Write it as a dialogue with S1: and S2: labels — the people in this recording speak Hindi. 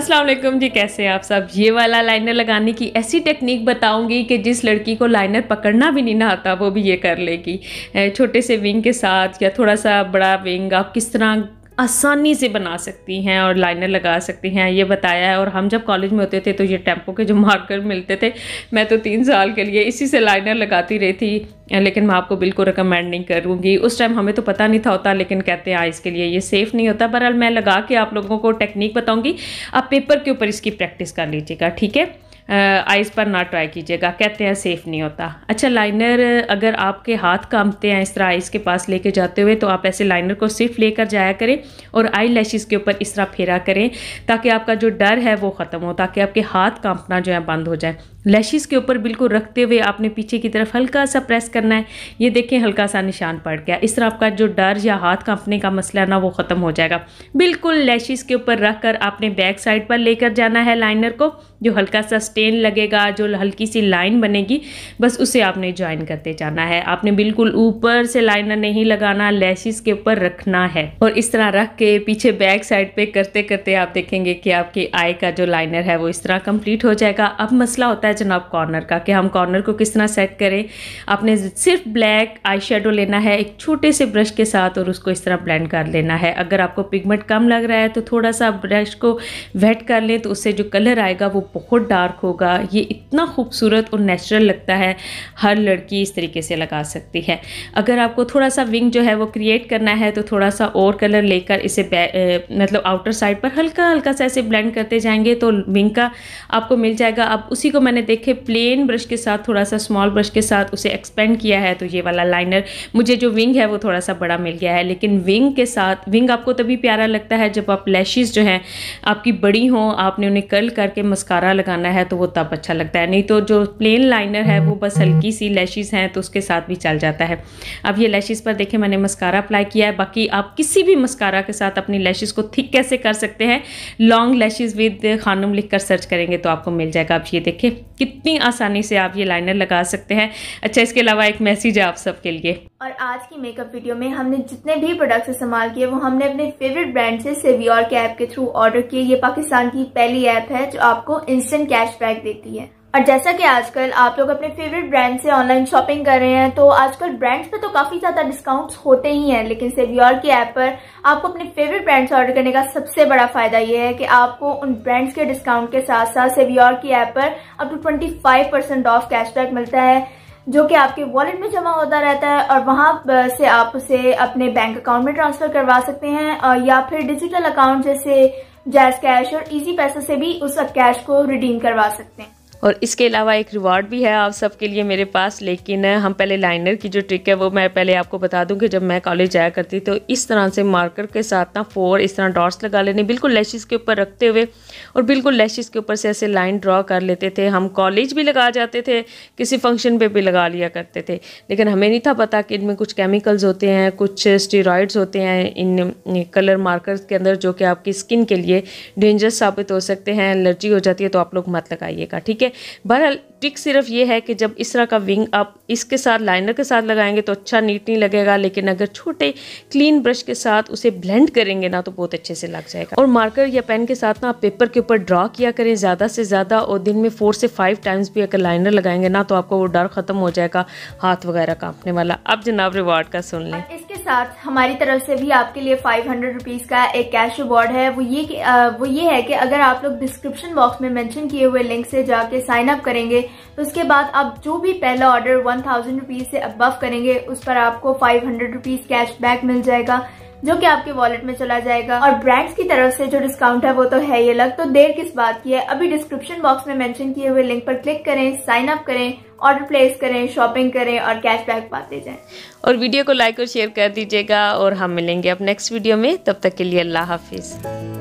S1: वालेकुम जी कैसे आप सब ये वाला लाइनर लगाने की ऐसी टेक्निक बताऊंगी कि जिस लड़की को लाइनर पकड़ना भी नहीं ना आता वो भी ये कर लेगी छोटे से विंग के साथ या थोड़ा सा बड़ा विंग आप किस तरह आसानी से बना सकती हैं और लाइनर लगा सकती हैं ये बताया है और हम जब कॉलेज में होते थे तो ये टेम्पो के जो मार्कर मिलते थे मैं तो तीन साल के लिए इसी से लाइनर लगाती रही थी लेकिन मैं आपको बिल्कुल रिकमेंड नहीं करूँगी उस टाइम हमें तो पता नहीं था होता लेकिन कहते हैं हाँ, इसके लिए ये सेफ़ नहीं होता बहरहाल मैं लगा के आप लोगों को टेक्निक बताऊँगी आप पेपर के ऊपर इसकी प्रैक्टिस कर लीजिएगा ठीक है आइज़ पर ना ट्राई कीजिएगा कहते हैं सेफ़ नहीं होता अच्छा लाइनर अगर आपके हाथ कांपते हैं इस तरह आइस के पास लेके जाते हुए तो आप ऐसे लाइनर को सिर्फ लेकर जाया करें और आई लैशेज़ के ऊपर इस तरह फेरा करें ताकि आपका जो डर है वो ख़त्म हो ताकि आपके हाथ कांपना जो है बंद हो जाए लैशिज़ के ऊपर बिल्कुल रखते हुए आपने पीछे की तरफ हल्का सा प्रेस करना है ये देखें हल्का सा निशान पड़ गया इस तरह आपका जो डर या हाथ कांपने का मसला ना वो ख़त्म हो जाएगा बिल्कुल लैशिज़ के ऊपर रख कर आपने बैक साइड पर लेकर जाना है लाइनर को जो हल्का सा स्टेन लगेगा जो हल्की सी लाइन बनेगी बस उसे आपने ज्वाइन करते जाना है आपने बिल्कुल ऊपर से लाइनर नहीं लगाना लैशिज़ के ऊपर रखना है और इस तरह रख के पीछे बैक साइड पर करते करते आप देखेंगे कि आपकी आई का जो लाइनर है वो इस तरह कम्प्लीट हो जाएगा अब मसला होता है है जनाब कॉर्नर का कि हम कॉर्नर को किस तरह सेट करें आपने सिर्फ ब्लैक आई शेडो लेना है एक छोटे से ब्रश के साथ और उसको इस तरह ब्लेंड कर लेना है अगर आपको पिगमेंट कम लग रहा है तो थोड़ा सा ब्रश को वेट कर लें तो उससे जो कलर आएगा वो बहुत डार्क होगा ये इतना खूबसूरत और नेचुरल लगता है हर लड़की इस तरीके से लगा सकती है अगर आपको थोड़ा सा विंग जो है वो क्रिएट करना है तो थोड़ा सा और कलर लेकर इसे मतलब आउटर साइड पर हल्का हल्का सा ऐसे ब्लेंड करते जाएंगे तो विंग का आपको मिल जाएगा अब उसी को मैंने मैंने देखे प्लेन ब्रश के साथ थोड़ा सा स्मॉल ब्रश के साथ उसे एक्सपेंड किया है तो ये वाला लाइनर मुझे जो विंग है वो थोड़ा सा बड़ा मिल गया है लेकिन विंग के साथ विंग आपको तभी प्यारा लगता है जब आप लैशेज़ जो हैं आपकी बड़ी हों आपने उन्हें कर्ल करके मस्कारा लगाना है तो वो तब अच्छा लगता है नहीं तो जो प्लेन लाइनर है वो बस हल्की सी लैशेज़ हैं तो उसके साथ भी चल जाता है अब ये लैशेज़ पर देखें मैंने मस्कारा अप्लाई किया है बाकी आप किसी भी मस्कारा के साथ अपनी लैशेज़ को थिक कैसे कर सकते हैं लॉन्ग लैशेज़ विद खानुम लिख कर सर्च करेंगे तो आपको मिल जाएगा आप ये देखें कितनी आसानी से आप ये लाइनर लगा सकते हैं अच्छा इसके अलावा एक मैसेज है आप सबके लिए
S2: और आज की मेकअप वीडियो में हमने जितने भी प्रोडक्ट्स इस्तेमाल किए वो हमने अपने फेवरेट ब्रांड से सेवियोर के ऐप के थ्रू ऑर्डर किए ये पाकिस्तान की पहली ऐप है जो आपको इंस्टेंट कैशबैक देती है और जैसा कि आजकल आप लोग अपने फेवरेट ब्रांड से ऑनलाइन शॉपिंग कर रहे हैं तो आजकल ब्रांड्स पे तो काफी ज्यादा डिस्काउंट्स होते ही हैं लेकिन सेवियोर की ऐप पर आपको अपने फेवरेट ब्रांड से ऑर्डर करने का सबसे बड़ा फायदा यह है कि आपको उन ब्रांड्स के डिस्काउंट के साथ साथ सेवियोर की ऐप पर up to twenty five percent off cashback मिलता है जो कि आपके वॉलेट में जमा होता रहता है और वहां से आप उसे अपने बैंक अकाउंट में ट्रांसफर करवा सकते हैं या फिर डिजिटल अकाउंट जैसे जैस कैश और इजी पैसे से भी उस कैश को रिडीम करवा सकते हैं
S1: और इसके अलावा एक रिवार्ड भी है आप सबके लिए मेरे पास लेकिन हम पहले लाइनर की जो ट्रिक है वो मैं पहले आपको बता दूं कि जब मैं कॉलेज जाया करती तो इस तरह से मार्कर के साथ ना फोर इस तरह डॉट्स लगा लेने बिल्कुल लैशेज़ के ऊपर रखते हुए और बिल्कुल लैशेज़ के ऊपर से ऐसे लाइन ड्रॉ कर लेते थे हम कॉलेज भी लगा जाते थे किसी फंक्शन पर भी लगा लिया करते थे लेकिन हमें नहीं था पता कि इनमें कुछ केमिकल्स होते हैं कुछ स्टीरॉयड्स होते हैं इन कलर मार्कर्स के अंदर जो कि आपकी स्किन के लिए डेंजरस साबित हो सकते हैं एलर्जी हो जाती है तो आप लोग मत लगाइएगा ठीक है बहरहाल टिक सिर्फ ये है कि जब इस तरह का विंग आप इसके साथ लाइनर के साथ लगाएंगे तो अच्छा नीट नहीं लगेगा लेकिन अगर छोटे क्लीन ब्रश के साथ उसे ब्लेंड करेंगे ना तो बहुत अच्छे से लग जाएगा और मार्कर या पेन के साथ ना आप पेपर के ऊपर ड्रा किया करें ज़्यादा से ज़्यादा और दिन में फोर से फाइव टाइम्स भी अगर लाइनर लगाएंगे ना तो आपका वो डर ख़त्म हो जाएगा हाथ वगैरह कांपने वाला अब जनाब रिवार्ड का सुन लें
S2: साथ हमारी तरफ से भी आपके लिए फाइव हंड्रेड रुपीज़ का एक कैश अवार्ड है वो ये आ, वो ये है कि अगर आप लोग डिस्क्रिप्शन बॉक्स में मेंशन किए हुए लिंक से जाके साइन अप करेंगे तो उसके बाद आप जो भी पहला ऑर्डर वन थाउजेंड रुपीज़ से अबव करेंगे उस पर आपको five hundred rupees cash back मिल जाएगा जो कि आपके वॉलेट में चला जाएगा और ब्रांड्स की तरफ से जो डिस्काउंट है वो तो है ये लग तो देर किस बात की है अभी डिस्क्रिप्शन बॉक्स में मेंशन किए हुए लिंक पर क्लिक करें साइन अप करें ऑर्डर प्लेस करें शॉपिंग करें और कैशबैक पाते जाए
S1: और वीडियो को लाइक और शेयर कर दीजिएगा और हम मिलेंगे अब नेक्स्ट वीडियो में तब तक के लिए अल्लाह हाफिज़